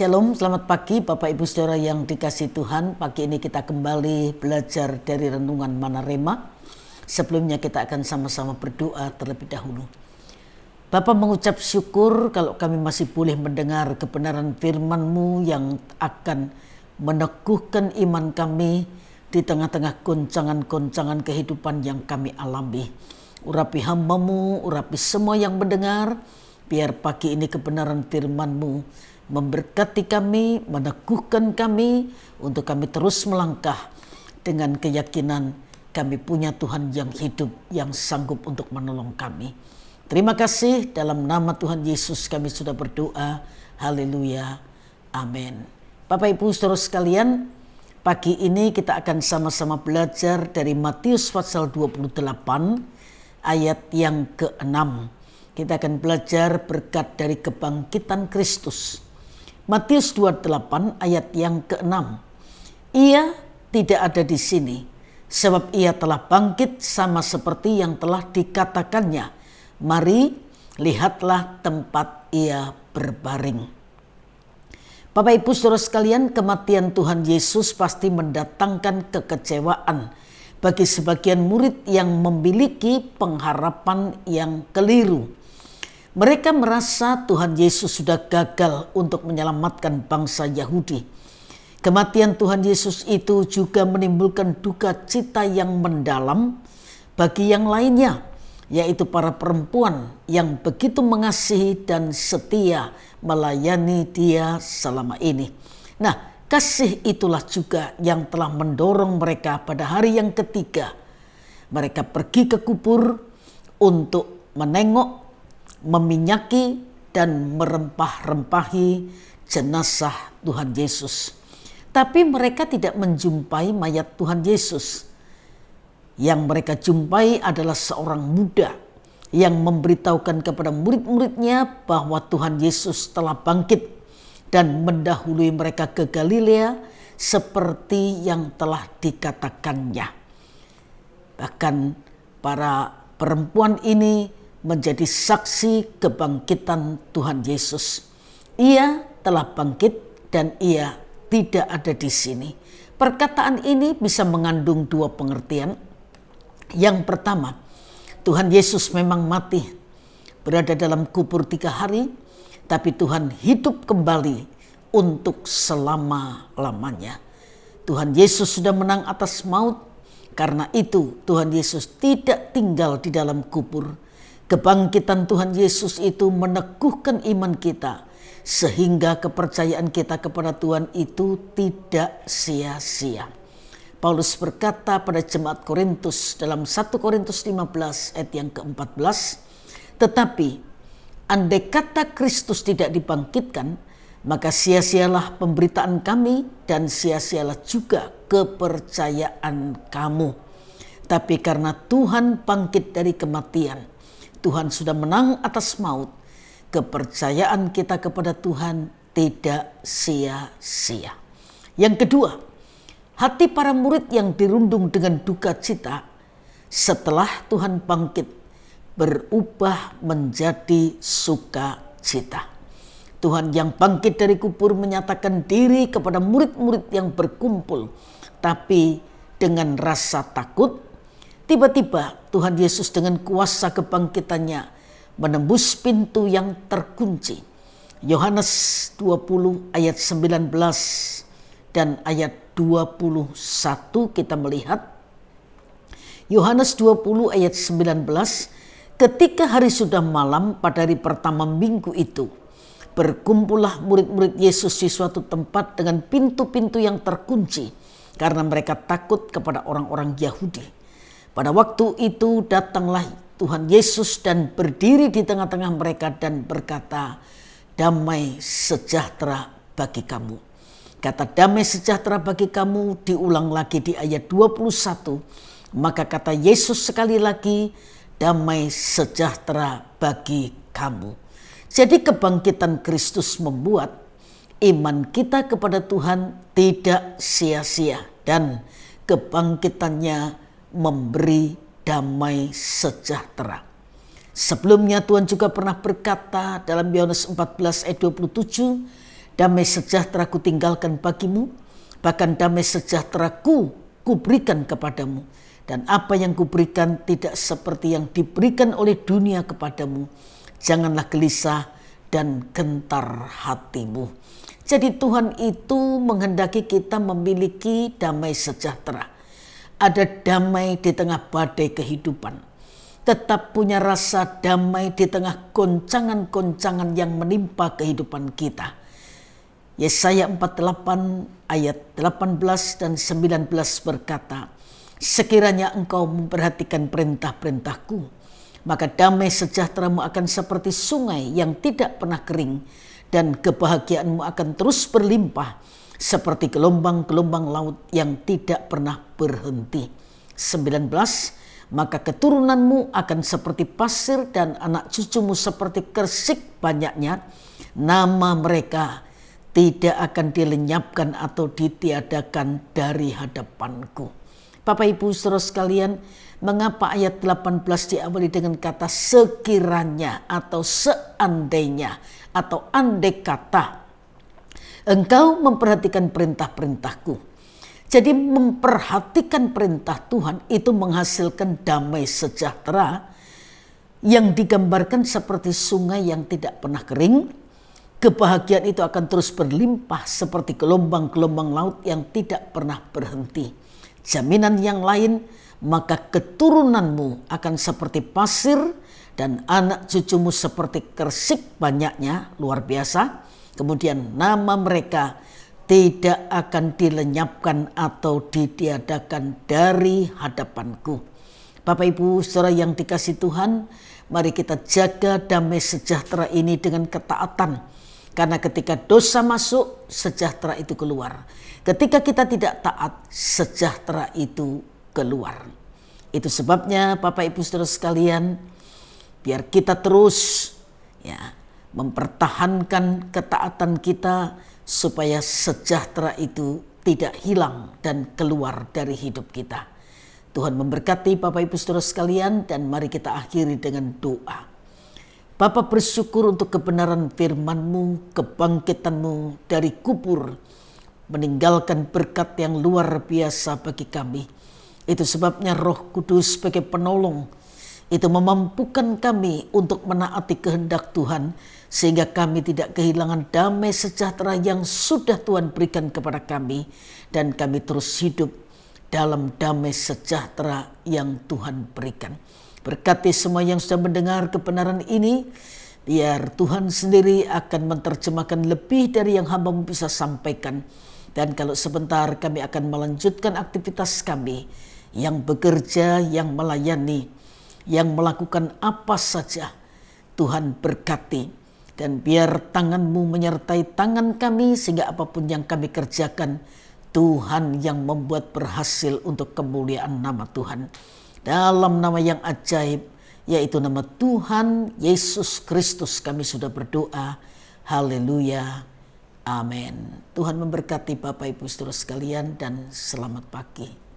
Shalom, selamat pagi Bapak Ibu Saudara yang dikasih Tuhan. Pagi ini kita kembali belajar dari renungan Manarema. Sebelumnya kita akan sama-sama berdoa terlebih dahulu. Bapak mengucap syukur kalau kami masih boleh mendengar kebenaran firman-Mu yang akan meneguhkan iman kami di tengah-tengah goncangan-goncangan kehidupan yang kami alami. Urapi hambamu, urapi semua yang mendengar, biar pagi ini kebenaran firman-Mu memberkati kami, meneguhkan kami untuk kami terus melangkah dengan keyakinan kami punya Tuhan yang hidup yang sanggup untuk menolong kami. Terima kasih dalam nama Tuhan Yesus kami sudah berdoa. Haleluya. Amin. Bapak Ibu Saudara sekalian, pagi ini kita akan sama-sama belajar dari Matius pasal 28 ayat yang ke-6. Kita akan belajar berkat dari kebangkitan Kristus. Matius 28 ayat yang ke-6. Ia tidak ada di sini, sebab ia telah bangkit sama seperti yang telah dikatakannya. Mari, lihatlah tempat ia berbaring. Bapak Ibu Saudara sekalian, kematian Tuhan Yesus pasti mendatangkan kekecewaan bagi sebagian murid yang memiliki pengharapan yang keliru. Mereka merasa Tuhan Yesus sudah gagal untuk menyelamatkan bangsa Yahudi. Kematian Tuhan Yesus itu juga menimbulkan duka cita yang mendalam bagi yang lainnya, yaitu para perempuan yang begitu mengasihi dan setia melayani Dia selama ini. Nah, kasih itulah juga yang telah mendorong mereka pada hari yang ketiga. Mereka pergi ke kubur untuk menengok meminyaki dan merempah-rempahi jenazah Tuhan Yesus. Tapi mereka tidak menjumpai mayat Tuhan Yesus. Yang mereka jumpai adalah seorang muda yang memberitahukan kepada murid-muridnya bahwa Tuhan Yesus telah bangkit dan mendahului mereka ke Galilea seperti yang telah dikatakannya. Bahkan para perempuan ini menjadi saksi kebangkitan Tuhan Yesus. Ia telah bangkit dan ia tidak ada di sini. Perkataan ini bisa mengandung dua pengertian. Yang pertama, Tuhan Yesus memang mati, berada dalam kubur tiga hari, tapi Tuhan hidup kembali untuk selama-lamanya. Tuhan Yesus sudah menang atas maut, karena itu Tuhan Yesus tidak tinggal di dalam kubur, Kebangkitan Tuhan Yesus itu meneguhkan iman kita sehingga kepercayaan kita kepada Tuhan itu tidak sia-sia. Paulus berkata pada jemaat Korintus dalam 1 Korintus 15 ayat yang ke-14, tetapi andai kata Kristus tidak dibangkitkan, maka sia-sialah pemberitaan kami dan sia-sialah juga kepercayaan kamu. Tapi karena Tuhan bangkit dari kematian, Tuhan sudah menang atas maut, kepercayaan kita kepada Tuhan tidak sia-sia. Yang kedua, hati para murid yang dirundung dengan duka cita setelah Tuhan bangkit berubah menjadi sukacita. Tuhan yang bangkit dari kubur menyatakan diri kepada murid-murid yang berkumpul, tapi dengan rasa takut Tiba-tiba Tuhan Yesus dengan kuasa kebangkitannya menembus pintu yang terkunci. Yohanes 20 ayat 19 dan ayat 21 kita melihat Yohanes 20 ayat 19 ketika hari sudah malam pada hari pertama minggu itu berkumpullah murid-murid Yesus di suatu tempat dengan pintu-pintu yang terkunci karena mereka takut kepada orang-orang Yahudi. Pada waktu itu datanglah Tuhan Yesus dan berdiri di tengah-tengah mereka dan berkata, "Damai sejahtera bagi kamu." Kata damai sejahtera bagi kamu diulang lagi di ayat 21. Maka kata Yesus sekali lagi, "Damai sejahtera bagi kamu." Jadi kebangkitan Kristus membuat iman kita kepada Tuhan tidak sia-sia dan kebangkitannya memberi damai sejahtera. Sebelumnya Tuhan juga pernah berkata dalam Yohanes 14 ayat 27, damai sejahtera ku tinggalkan bagimu, bahkan damai sejahtera ku kuberikan kepadamu. Dan apa yang kuberikan tidak seperti yang diberikan oleh dunia kepadamu. Janganlah gelisah dan gentar hatimu. Jadi Tuhan itu menghendaki kita memiliki damai sejahtera ada damai di tengah badai kehidupan. Tetap punya rasa damai di tengah goncangan-goncangan yang menimpa kehidupan kita. Yesaya 48 ayat 18 dan 19 berkata, Sekiranya engkau memperhatikan perintah-perintahku, maka damai sejahteramu akan seperti sungai yang tidak pernah kering, dan kebahagiaanmu akan terus berlimpah seperti gelombang-gelombang laut yang tidak pernah berhenti. 19 maka keturunanmu akan seperti pasir dan anak cucumu seperti kersik banyaknya. Nama mereka tidak akan dilenyapkan atau ditiadakan dari hadapanku. Bapak Ibu saudara sekalian, mengapa ayat 18 diawali dengan kata sekiranya atau seandainya atau andai kata engkau memperhatikan perintah-perintahku. Jadi memperhatikan perintah Tuhan itu menghasilkan damai sejahtera yang digambarkan seperti sungai yang tidak pernah kering. Kebahagiaan itu akan terus berlimpah seperti gelombang-gelombang laut yang tidak pernah berhenti. Jaminan yang lain, maka keturunanmu akan seperti pasir dan anak cucumu seperti kersik banyaknya, luar biasa Kemudian nama mereka tidak akan dilenyapkan atau ditiadakan dari hadapanku. Bapak Ibu saudara yang dikasih Tuhan, mari kita jaga damai sejahtera ini dengan ketaatan. Karena ketika dosa masuk, sejahtera itu keluar. Ketika kita tidak taat, sejahtera itu keluar. Itu sebabnya Bapak Ibu Saudara sekalian, biar kita terus ya mempertahankan ketaatan kita supaya sejahtera itu tidak hilang dan keluar dari hidup kita. Tuhan memberkati Bapak Ibu Saudara sekalian dan mari kita akhiri dengan doa. Bapa bersyukur untuk kebenaran firman-Mu, kebangkitan-Mu dari kubur, meninggalkan berkat yang luar biasa bagi kami. Itu sebabnya roh kudus sebagai penolong, itu memampukan kami untuk menaati kehendak Tuhan sehingga kami tidak kehilangan damai sejahtera yang sudah Tuhan berikan kepada kami dan kami terus hidup dalam damai sejahtera yang Tuhan berikan. Berkati semua yang sudah mendengar kebenaran ini, biar Tuhan sendiri akan menerjemahkan lebih dari yang hamba bisa sampaikan. Dan kalau sebentar kami akan melanjutkan aktivitas kami yang bekerja, yang melayani, yang melakukan apa saja. Tuhan berkati dan biar tanganmu menyertai tangan kami sehingga apapun yang kami kerjakan, Tuhan yang membuat berhasil untuk kemuliaan nama Tuhan. Dalam nama yang ajaib, yaitu nama Tuhan Yesus Kristus kami sudah berdoa. Haleluya. Amin. Tuhan memberkati Bapak Ibu saudara sekalian dan selamat pagi.